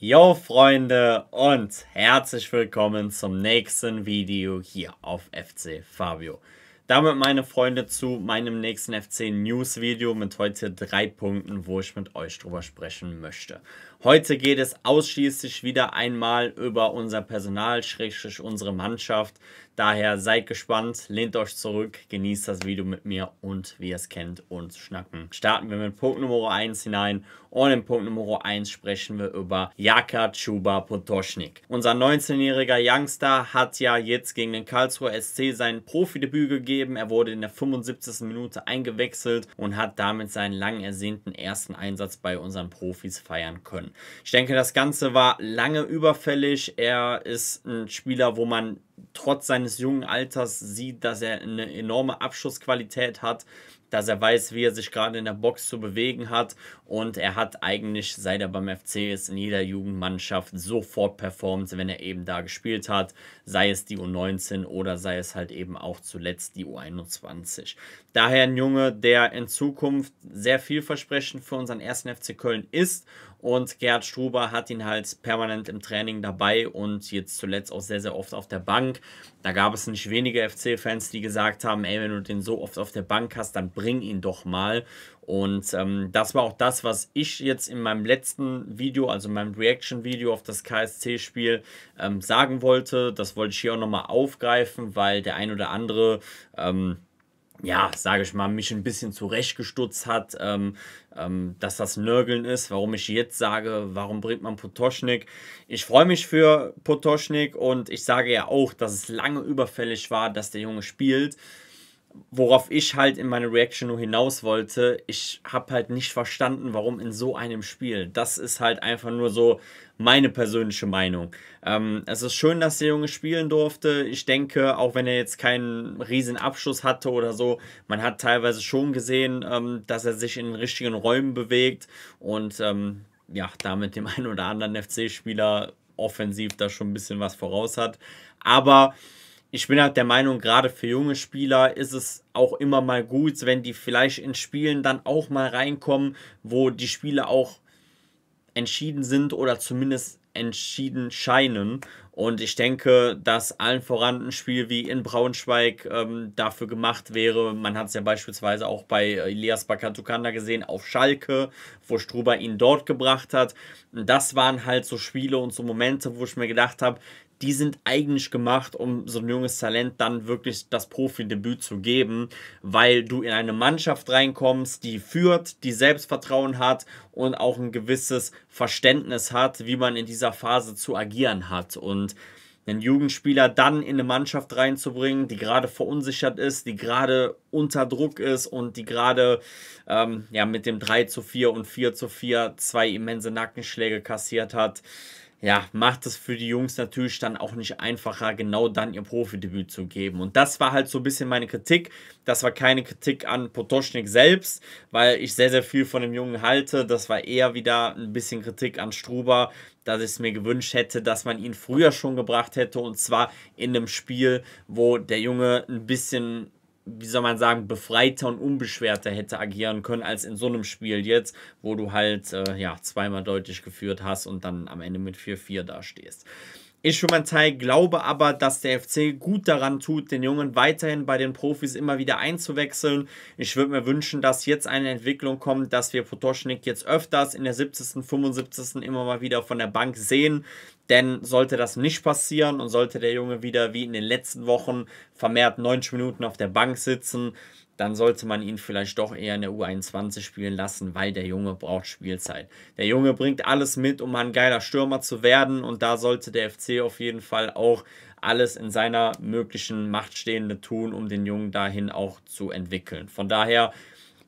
Yo Freunde und herzlich willkommen zum nächsten Video hier auf FC Fabio. Damit meine Freunde zu meinem nächsten FC News Video mit heute drei Punkten, wo ich mit euch drüber sprechen möchte. Heute geht es ausschließlich wieder einmal über unser Personal, schrägstrich unsere Mannschaft. Daher seid gespannt, lehnt euch zurück, genießt das Video mit mir und wie ihr es kennt, uns schnacken. Starten wir mit Punkt Nummer 1 hinein und in Punkt Nummer 1 sprechen wir über Jaka Chuba Potoschnik. Unser 19-jähriger Youngster hat ja jetzt gegen den Karlsruher SC sein Profidebüt gegeben. Er wurde in der 75. Minute eingewechselt und hat damit seinen lang ersehnten ersten Einsatz bei unseren Profis feiern können. Ich denke, das Ganze war lange überfällig. Er ist ein Spieler, wo man trotz seines jungen Alters sieht, dass er eine enorme Abschussqualität hat, dass er weiß, wie er sich gerade in der Box zu bewegen hat und er hat eigentlich, seit er beim FC ist, in jeder Jugendmannschaft sofort performt, wenn er eben da gespielt hat, sei es die U19 oder sei es halt eben auch zuletzt die U21. Daher ein Junge, der in Zukunft sehr vielversprechend für unseren ersten FC Köln ist und Gerhard Struber hat ihn halt permanent im Training dabei und jetzt zuletzt auch sehr, sehr oft auf der Bank. Da gab es nicht wenige FC-Fans, die gesagt haben, ey, wenn du den so oft auf der Bank hast, dann bring ihn doch mal. Und ähm, das war auch das, was ich jetzt in meinem letzten Video, also in meinem Reaction-Video auf das KSC-Spiel ähm, sagen wollte. Das wollte ich hier auch nochmal aufgreifen, weil der ein oder andere... Ähm, ja, sage ich mal, mich ein bisschen zurechtgestutzt hat, ähm, ähm, dass das Nörgeln ist, warum ich jetzt sage, warum bringt man Potoschnik. Ich freue mich für Potoschnik und ich sage ja auch, dass es lange überfällig war, dass der Junge spielt. Worauf ich halt in meiner Reaction nur hinaus wollte, ich habe halt nicht verstanden, warum in so einem Spiel. Das ist halt einfach nur so, meine persönliche Meinung. Ähm, es ist schön, dass der Junge spielen durfte. Ich denke, auch wenn er jetzt keinen riesen Abschluss hatte oder so, man hat teilweise schon gesehen, ähm, dass er sich in den richtigen Räumen bewegt und ähm, ja, damit dem einen oder anderen FC-Spieler offensiv da schon ein bisschen was voraus hat. Aber ich bin halt der Meinung, gerade für junge Spieler ist es auch immer mal gut, wenn die vielleicht in Spielen dann auch mal reinkommen, wo die Spiele auch entschieden sind oder zumindest entschieden scheinen. Und ich denke, dass allen voran ein Spiel wie in Braunschweig ähm, dafür gemacht wäre. Man hat es ja beispielsweise auch bei Elias äh, Bakatukanda gesehen auf Schalke, wo Struber ihn dort gebracht hat. Das waren halt so Spiele und so Momente, wo ich mir gedacht habe, die sind eigentlich gemacht, um so ein junges Talent dann wirklich das Profi-Debüt zu geben, weil du in eine Mannschaft reinkommst, die führt, die Selbstvertrauen hat und auch ein gewisses Verständnis hat, wie man in dieser Phase zu agieren hat. Und einen Jugendspieler dann in eine Mannschaft reinzubringen, die gerade verunsichert ist, die gerade unter Druck ist und die gerade ähm, ja, mit dem 3 zu 4 und 4 zu 4 zwei immense Nackenschläge kassiert hat, ja, macht es für die Jungs natürlich dann auch nicht einfacher, genau dann ihr Profidebüt zu geben. Und das war halt so ein bisschen meine Kritik. Das war keine Kritik an Potoschnik selbst, weil ich sehr, sehr viel von dem Jungen halte. Das war eher wieder ein bisschen Kritik an Struber, dass ich es mir gewünscht hätte, dass man ihn früher schon gebracht hätte. Und zwar in einem Spiel, wo der Junge ein bisschen wie soll man sagen, befreiter und unbeschwerter hätte agieren können als in so einem Spiel jetzt, wo du halt äh, ja, zweimal deutlich geführt hast und dann am Ende mit 4-4 dastehst. Ich für meinen Teil glaube aber, dass der FC gut daran tut, den Jungen weiterhin bei den Profis immer wieder einzuwechseln. Ich würde mir wünschen, dass jetzt eine Entwicklung kommt, dass wir Potoschnik jetzt öfters in der 70., 75. immer mal wieder von der Bank sehen, denn sollte das nicht passieren und sollte der Junge wieder wie in den letzten Wochen vermehrt 90 Minuten auf der Bank sitzen, dann sollte man ihn vielleicht doch eher in der U21 spielen lassen, weil der Junge braucht Spielzeit. Der Junge bringt alles mit, um ein geiler Stürmer zu werden und da sollte der FC auf jeden Fall auch alles in seiner möglichen Macht Stehende tun, um den Jungen dahin auch zu entwickeln. Von daher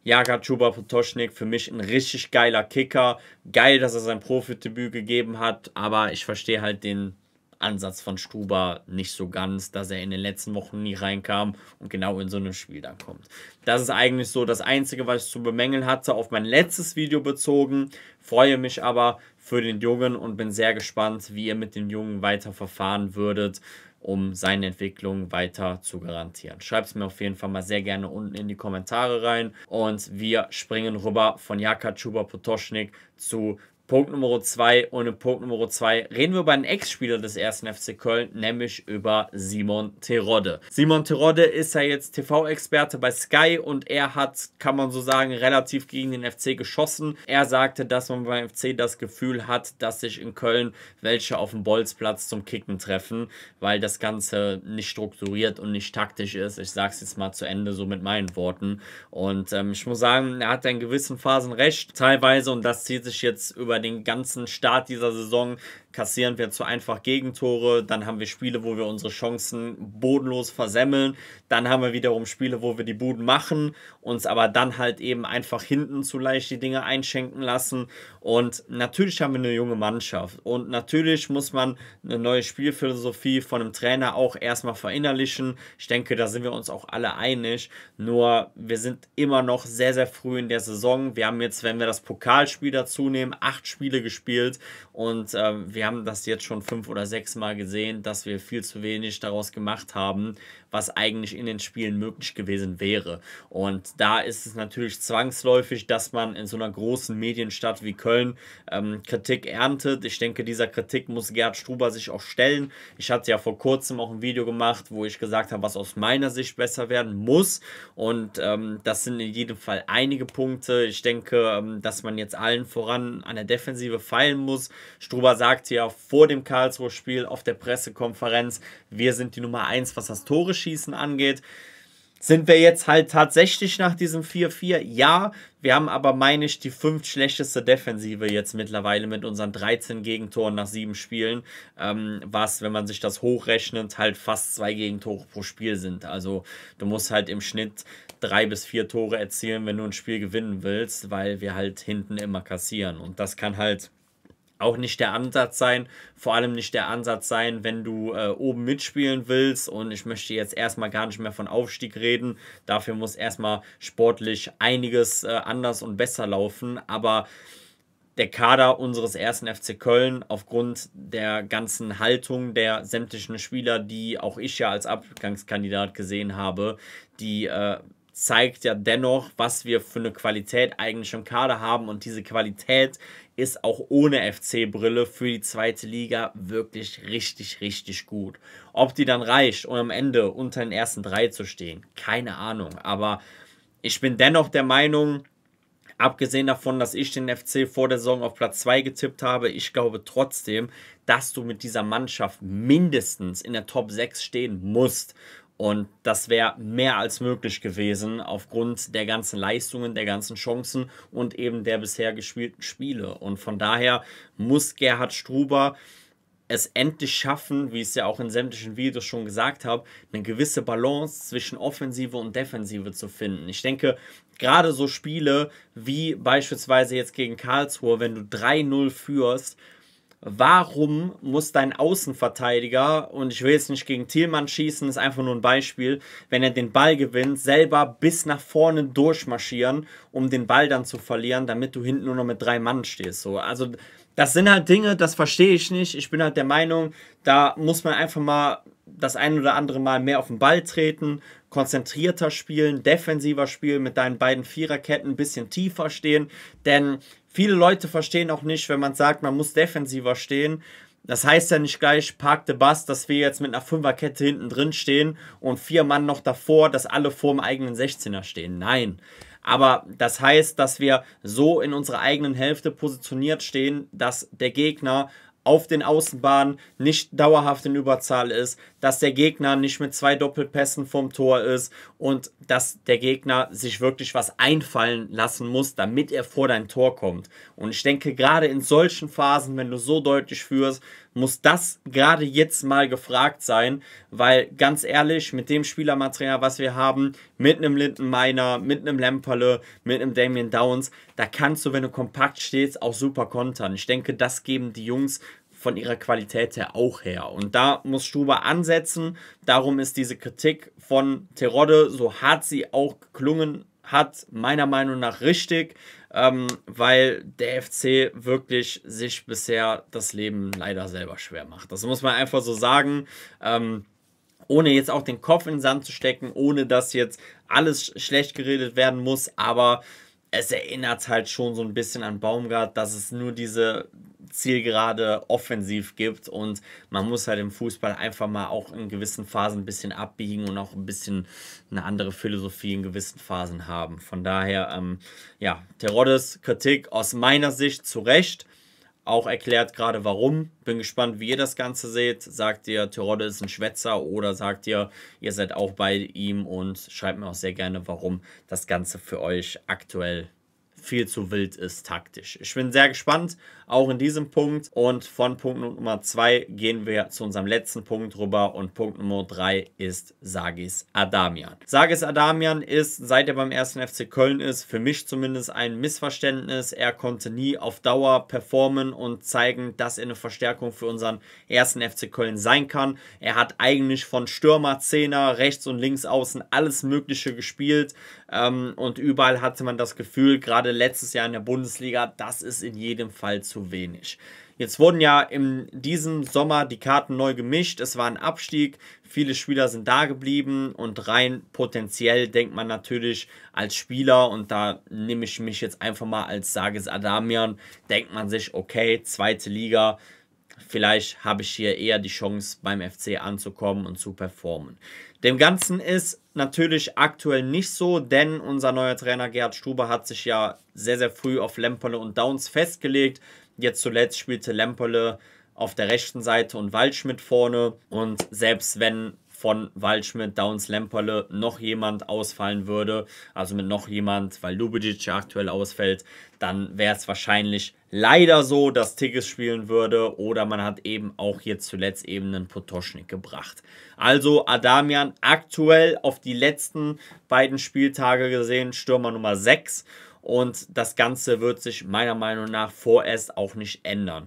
Jaka Chuba Potoschnik für mich ein richtig geiler Kicker. Geil, dass er sein Profidebüt gegeben hat, aber ich verstehe halt den Ansatz von Stuba nicht so ganz, dass er in den letzten Wochen nie reinkam und genau in so einem Spiel dann kommt. Das ist eigentlich so das Einzige, was ich zu bemängeln hatte, auf mein letztes Video bezogen. Freue mich aber für den Jungen und bin sehr gespannt, wie ihr mit dem Jungen weiter verfahren würdet um seine Entwicklung weiter zu garantieren. Schreibt es mir auf jeden Fall mal sehr gerne unten in die Kommentare rein und wir springen rüber von Jaka Chuba Potoschnik zu Punkt Nummer 2 und in Punkt Nummer 2 reden wir über einen Ex-Spieler des ersten FC Köln, nämlich über Simon Terodde. Simon Terodde ist ja jetzt TV-Experte bei Sky und er hat, kann man so sagen, relativ gegen den FC geschossen. Er sagte, dass man beim FC das Gefühl hat, dass sich in Köln welche auf dem Bolzplatz zum Kicken treffen, weil das Ganze nicht strukturiert und nicht taktisch ist. Ich sag's jetzt mal zu Ende so mit meinen Worten. Und ähm, ich muss sagen, er hat in gewissen Phasen recht, teilweise und das zieht sich jetzt über über den ganzen Start dieser Saison kassieren wir zu einfach Gegentore, dann haben wir Spiele, wo wir unsere Chancen bodenlos versemmeln, dann haben wir wiederum Spiele, wo wir die Buden machen, uns aber dann halt eben einfach hinten zu leicht die Dinge einschenken lassen und natürlich haben wir eine junge Mannschaft und natürlich muss man eine neue Spielphilosophie von einem Trainer auch erstmal verinnerlichen. Ich denke, da sind wir uns auch alle einig, nur wir sind immer noch sehr, sehr früh in der Saison. Wir haben jetzt, wenn wir das Pokalspiel dazu nehmen, acht Spiele gespielt und äh, wir wir haben das jetzt schon fünf oder sechs Mal gesehen, dass wir viel zu wenig daraus gemacht haben was eigentlich in den Spielen möglich gewesen wäre. Und da ist es natürlich zwangsläufig, dass man in so einer großen Medienstadt wie Köln ähm, Kritik erntet. Ich denke, dieser Kritik muss Gerd Struber sich auch stellen. Ich hatte ja vor kurzem auch ein Video gemacht, wo ich gesagt habe, was aus meiner Sicht besser werden muss. Und ähm, das sind in jedem Fall einige Punkte. Ich denke, ähm, dass man jetzt allen voran an der Defensive feilen muss. Struber sagte ja vor dem Karlsruhe-Spiel auf der Pressekonferenz, wir sind die Nummer 1, was das Tore Elfmeterschießen angeht. Sind wir jetzt halt tatsächlich nach diesem 4-4? Ja, wir haben aber, meine ich, die fünf schlechteste Defensive jetzt mittlerweile mit unseren 13 Gegentoren nach sieben Spielen, ähm, was, wenn man sich das hochrechnet, halt fast zwei Gegentore pro Spiel sind. Also du musst halt im Schnitt drei bis vier Tore erzielen, wenn du ein Spiel gewinnen willst, weil wir halt hinten immer kassieren. Und das kann halt auch nicht der Ansatz sein. Vor allem nicht der Ansatz sein, wenn du äh, oben mitspielen willst. Und ich möchte jetzt erstmal gar nicht mehr von Aufstieg reden. Dafür muss erstmal sportlich einiges äh, anders und besser laufen. Aber der Kader unseres ersten FC Köln aufgrund der ganzen Haltung der sämtlichen Spieler, die auch ich ja als Abgangskandidat gesehen habe, die äh, zeigt ja dennoch, was wir für eine Qualität eigentlich im Kader haben. Und diese Qualität ist auch ohne FC-Brille für die zweite Liga wirklich richtig, richtig gut. Ob die dann reicht, um am Ende unter den ersten drei zu stehen, keine Ahnung. Aber ich bin dennoch der Meinung, abgesehen davon, dass ich den FC vor der Saison auf Platz 2 getippt habe, ich glaube trotzdem, dass du mit dieser Mannschaft mindestens in der Top 6 stehen musst. Und das wäre mehr als möglich gewesen aufgrund der ganzen Leistungen, der ganzen Chancen und eben der bisher gespielten Spiele. Und von daher muss Gerhard Struber es endlich schaffen, wie ich es ja auch in sämtlichen Videos schon gesagt habe, eine gewisse Balance zwischen Offensive und Defensive zu finden. Ich denke, gerade so Spiele wie beispielsweise jetzt gegen Karlsruhe, wenn du 3-0 führst, warum muss dein Außenverteidiger, und ich will jetzt nicht gegen Thielmann schießen, ist einfach nur ein Beispiel, wenn er den Ball gewinnt, selber bis nach vorne durchmarschieren, um den Ball dann zu verlieren, damit du hinten nur noch mit drei Mann stehst. So. Also das sind halt Dinge, das verstehe ich nicht. Ich bin halt der Meinung, da muss man einfach mal das ein oder andere Mal mehr auf den Ball treten, konzentrierter spielen, defensiver spielen, mit deinen beiden Viererketten ein bisschen tiefer stehen. Denn Viele Leute verstehen auch nicht, wenn man sagt, man muss defensiver stehen. Das heißt ja nicht gleich Park de Bas, dass wir jetzt mit einer Fünferkette hinten drin stehen und vier Mann noch davor, dass alle vor dem eigenen 16er stehen. Nein. Aber das heißt, dass wir so in unserer eigenen Hälfte positioniert stehen, dass der Gegner auf den Außenbahnen nicht dauerhaft in Überzahl ist, dass der Gegner nicht mit zwei Doppelpässen vom Tor ist und dass der Gegner sich wirklich was einfallen lassen muss, damit er vor dein Tor kommt. Und ich denke, gerade in solchen Phasen, wenn du so deutlich führst, muss das gerade jetzt mal gefragt sein, weil ganz ehrlich, mit dem Spielermaterial, was wir haben, mit einem Linden Miner, mit einem Lemperle, mit einem Damien Downs, da kannst du, wenn du kompakt stehst, auch super kontern. Ich denke, das geben die Jungs von ihrer Qualität her auch her. Und da muss Stuber ansetzen. Darum ist diese Kritik von Terodde, so hart sie auch geklungen hat, meiner Meinung nach richtig ähm, weil der FC wirklich sich bisher das Leben leider selber schwer macht. Das muss man einfach so sagen. Ähm, ohne jetzt auch den Kopf in den Sand zu stecken, ohne dass jetzt alles schlecht geredet werden muss, aber es erinnert halt schon so ein bisschen an Baumgart, dass es nur diese Zielgerade offensiv gibt und man muss halt im Fußball einfach mal auch in gewissen Phasen ein bisschen abbiegen und auch ein bisschen eine andere Philosophie in gewissen Phasen haben. Von daher, ähm, ja, Terodes Kritik aus meiner Sicht zu Recht auch erklärt gerade warum. Bin gespannt, wie ihr das Ganze seht. Sagt ihr, Terodde ist ein Schwätzer oder sagt ihr, ihr seid auch bei ihm und schreibt mir auch sehr gerne, warum das Ganze für euch aktuell viel zu wild ist taktisch. Ich bin sehr gespannt, auch in diesem Punkt. Und von Punkt Nummer 2 gehen wir zu unserem letzten Punkt rüber. Und Punkt Nummer 3 ist Sagis Adamian. Sagis Adamian ist, seit er beim ersten FC Köln ist, für mich zumindest ein Missverständnis. Er konnte nie auf Dauer performen und zeigen, dass er eine Verstärkung für unseren ersten FC Köln sein kann. Er hat eigentlich von Stürmer, Zehner, rechts und links außen alles Mögliche gespielt. Ähm, und überall hatte man das Gefühl, gerade letztes Jahr in der Bundesliga. Das ist in jedem Fall zu wenig. Jetzt wurden ja in diesem Sommer die Karten neu gemischt. Es war ein Abstieg. Viele Spieler sind da geblieben und rein potenziell denkt man natürlich als Spieler und da nehme ich mich jetzt einfach mal als Sages Adamian, denkt man sich, okay, zweite Liga, vielleicht habe ich hier eher die Chance beim FC anzukommen und zu performen. Dem Ganzen ist natürlich aktuell nicht so, denn unser neuer Trainer Gerhard Struber hat sich ja sehr, sehr früh auf Lemperle und Downs festgelegt. Jetzt zuletzt spielte Lemperle auf der rechten Seite und Waldschmidt vorne. Und selbst wenn von Waldschmidt, Downs, Lemperle noch jemand ausfallen würde, also mit noch jemand, weil Lubicic aktuell ausfällt, dann wäre es wahrscheinlich leider so, dass Tigges spielen würde oder man hat eben auch hier zuletzt eben einen Potoschnik gebracht. Also Adamian aktuell auf die letzten beiden Spieltage gesehen, Stürmer Nummer 6 und das Ganze wird sich meiner Meinung nach vorerst auch nicht ändern.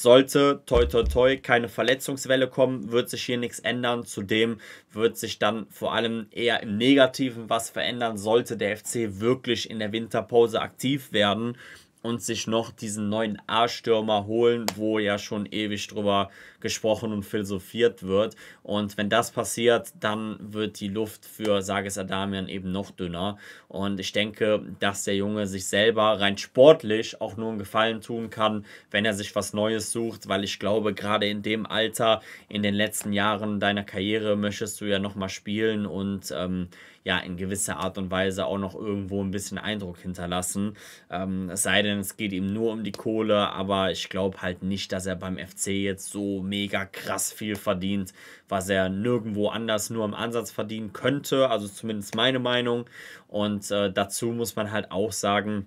Sollte toi toi toi keine Verletzungswelle kommen, wird sich hier nichts ändern. Zudem wird sich dann vor allem eher im Negativen was verändern, sollte der FC wirklich in der Winterpause aktiv werden und sich noch diesen neuen A-Stürmer holen, wo ja schon ewig drüber gesprochen und philosophiert wird. Und wenn das passiert, dann wird die Luft für Sages Adamian eben noch dünner. Und ich denke, dass der Junge sich selber rein sportlich auch nur einen Gefallen tun kann, wenn er sich was Neues sucht, weil ich glaube, gerade in dem Alter, in den letzten Jahren deiner Karriere, möchtest du ja nochmal spielen und ähm, ja, in gewisser Art und Weise auch noch irgendwo ein bisschen Eindruck hinterlassen. Ähm, es sei denn, es geht ihm nur um die Kohle, aber ich glaube halt nicht, dass er beim FC jetzt so mega krass viel verdient, was er nirgendwo anders nur im Ansatz verdienen könnte. Also zumindest meine Meinung. Und äh, dazu muss man halt auch sagen,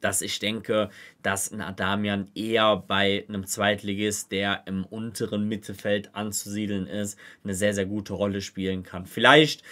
dass ich denke, dass ein Adamian eher bei einem Zweitligist, der im unteren Mittelfeld anzusiedeln ist, eine sehr, sehr gute Rolle spielen kann. Vielleicht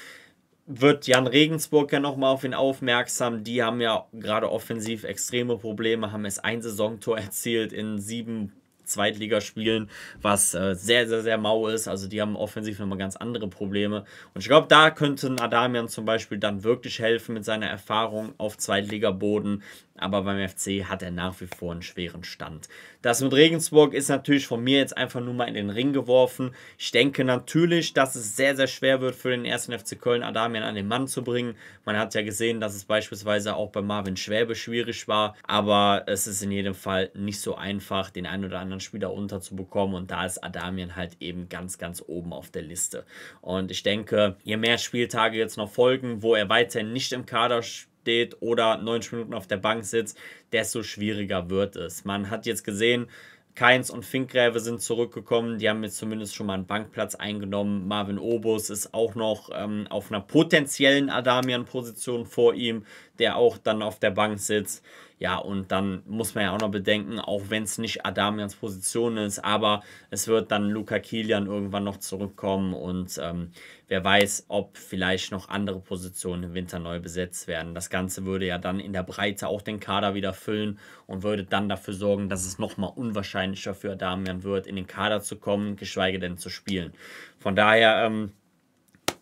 wird Jan Regensburg ja nochmal auf ihn aufmerksam. Die haben ja gerade offensiv extreme Probleme, haben es ein Saisontor erzielt in sieben Zweitliga spielen, was äh, sehr, sehr, sehr mau ist. Also die haben offensiv nochmal ganz andere Probleme. Und ich glaube, da könnte Adamian zum Beispiel dann wirklich helfen mit seiner Erfahrung auf Zweitliga-Boden, aber beim FC hat er nach wie vor einen schweren Stand. Das mit Regensburg ist natürlich von mir jetzt einfach nur mal in den Ring geworfen. Ich denke natürlich, dass es sehr, sehr schwer wird für den ersten FC Köln, Adamian an den Mann zu bringen. Man hat ja gesehen, dass es beispielsweise auch bei Marvin Schwäbe schwierig war, aber es ist in jedem Fall nicht so einfach, den einen oder anderen Spieler unterzubekommen und da ist Adamian halt eben ganz, ganz oben auf der Liste. Und ich denke, je mehr Spieltage jetzt noch folgen, wo er weiterhin nicht im Kader spielt, steht oder 90 Minuten auf der Bank sitzt, desto schwieriger wird es. Man hat jetzt gesehen, Keins und Finkgräve sind zurückgekommen. Die haben jetzt zumindest schon mal einen Bankplatz eingenommen. Marvin Obus ist auch noch ähm, auf einer potenziellen Adamian-Position vor ihm der auch dann auf der Bank sitzt. Ja, und dann muss man ja auch noch bedenken, auch wenn es nicht Adamians Position ist, aber es wird dann Luca Kilian irgendwann noch zurückkommen und ähm, wer weiß, ob vielleicht noch andere Positionen im Winter neu besetzt werden. Das Ganze würde ja dann in der Breite auch den Kader wieder füllen und würde dann dafür sorgen, dass es nochmal unwahrscheinlicher für Adamian wird, in den Kader zu kommen, geschweige denn zu spielen. Von daher, ähm,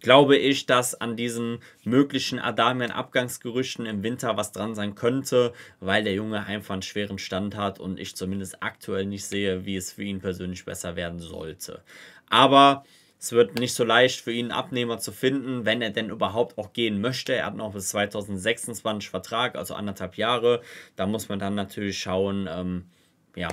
glaube ich, dass an diesen möglichen Adamian-Abgangsgerüchten im Winter was dran sein könnte, weil der Junge einfach einen schweren Stand hat und ich zumindest aktuell nicht sehe, wie es für ihn persönlich besser werden sollte. Aber es wird nicht so leicht für ihn, einen Abnehmer zu finden, wenn er denn überhaupt auch gehen möchte. Er hat noch bis 2026 Vertrag, also anderthalb Jahre. Da muss man dann natürlich schauen, ähm, ja,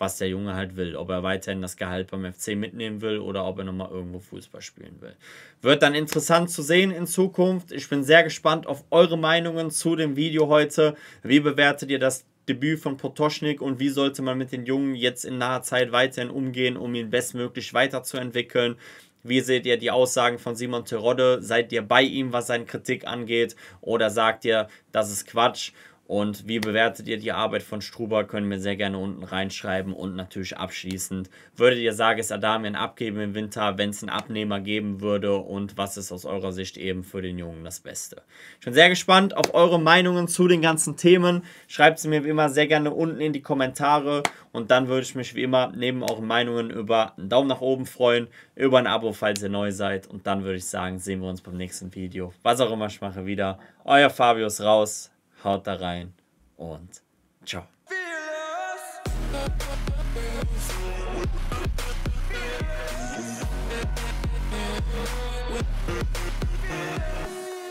was der Junge halt will. Ob er weiterhin das Gehalt beim FC mitnehmen will oder ob er nochmal irgendwo Fußball spielen will. Wird dann interessant zu sehen in Zukunft. Ich bin sehr gespannt auf eure Meinungen zu dem Video heute. Wie bewertet ihr das Debüt von Potoschnik und wie sollte man mit den Jungen jetzt in naher Zeit weiterhin umgehen, um ihn bestmöglich weiterzuentwickeln? Wie seht ihr die Aussagen von Simon Terodde? Seid ihr bei ihm, was seine Kritik angeht? Oder sagt ihr, das ist Quatsch? Und wie bewertet ihr die Arbeit von Struber? Können wir sehr gerne unten reinschreiben. Und natürlich abschließend, würdet ihr sagen, Sages Adamien abgeben im Winter, wenn es einen Abnehmer geben würde? Und was ist aus eurer Sicht eben für den Jungen das Beste? Ich bin sehr gespannt auf eure Meinungen zu den ganzen Themen. Schreibt sie mir wie immer sehr gerne unten in die Kommentare. Und dann würde ich mich wie immer neben euren Meinungen über einen Daumen nach oben freuen, über ein Abo, falls ihr neu seid. Und dann würde ich sagen, sehen wir uns beim nächsten Video. Was auch immer ich mache wieder. Euer Fabius raus. Haut da rein und ciao.